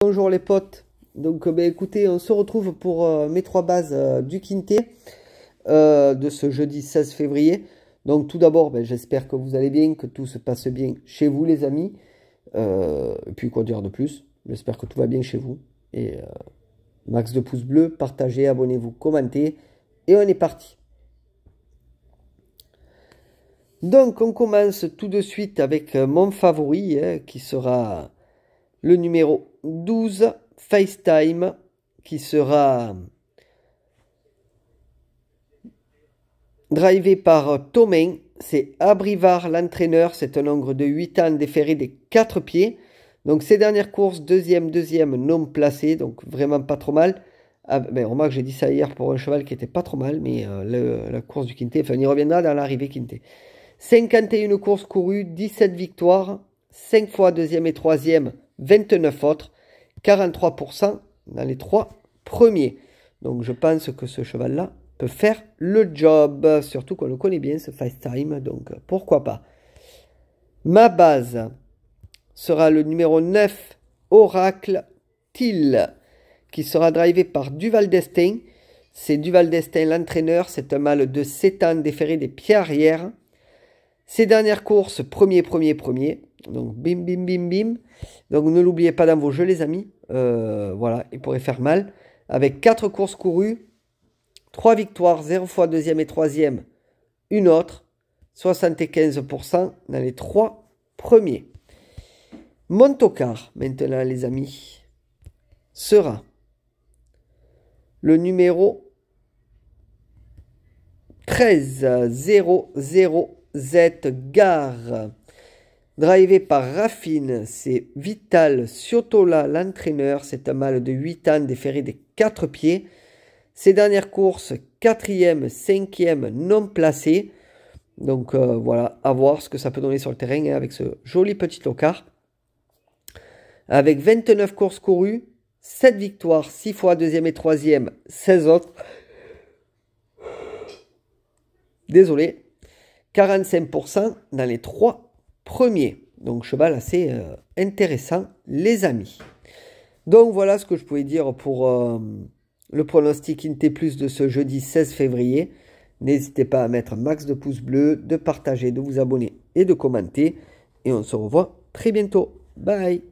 Bonjour les potes. Donc euh, ben écoutez, on se retrouve pour euh, mes trois bases euh, du Quintet de ce jeudi 16 février. Donc tout d'abord, ben, j'espère que vous allez bien, que tout se passe bien chez vous les amis. et puis quoi dire de plus J'espère que tout va bien chez vous. Et max de pouces bleus, partagez, abonnez-vous, commentez. Et on est parti. Donc on commence tout de suite avec mon favori hein, qui sera le numéro 12 FaceTime qui sera drivé par Tomain. C'est Abrivar l'entraîneur. C'est un angle de 8 ans déféré des 4 pieds. Donc ces dernières courses, deuxième, deuxième, non placé. Donc vraiment pas trop mal. on ah, ben, remarque, j'ai dit ça hier pour un cheval qui était pas trop mal, mais euh, la course du Quintet, enfin, on reviendra dans l'arrivée Quintet. 51 courses courues, 17 victoires, 5 fois deuxième et troisième, 29 autres, 43% dans les trois premiers. Donc je pense que ce cheval-là peut faire le job, surtout qu'on le connaît bien, ce fast time, donc pourquoi pas. Ma base sera le numéro 9, Oracle Till, qui sera drivé par Duval Destin. C'est Duval Destin l'entraîneur, c'est un mâle de 7 ans déféré des pieds arrière. Ses dernières courses, premier, premier, premier. Donc, bim, bim, bim, bim. Donc, ne l'oubliez pas dans vos jeux, les amis. Euh, voilà, il pourrait faire mal. Avec 4 courses courues, 3 victoires, 0 fois deuxième et troisième, une autre. 75% dans les 3 premiers. Montocar, maintenant, les amis, sera le numéro 13 0 Z Gare. Drivé par Raffine, c'est Vital Ciotola l'entraîneur. C'est un mâle de 8 ans déféré des 4 pieds. Ses dernières courses, 4e, 5e, non placé. Donc euh, voilà, à voir ce que ça peut donner sur le terrain hein, avec ce joli petit locard. Avec 29 courses courues, 7 victoires, 6 fois 2e et 3e, 16 autres. Désolé. 45% dans les 3 premier. Donc cheval assez euh, intéressant, les amis. Donc voilà ce que je pouvais dire pour euh, le pronostic INT Plus de ce jeudi 16 février. N'hésitez pas à mettre un max de pouces bleus, de partager, de vous abonner et de commenter. Et on se revoit très bientôt. Bye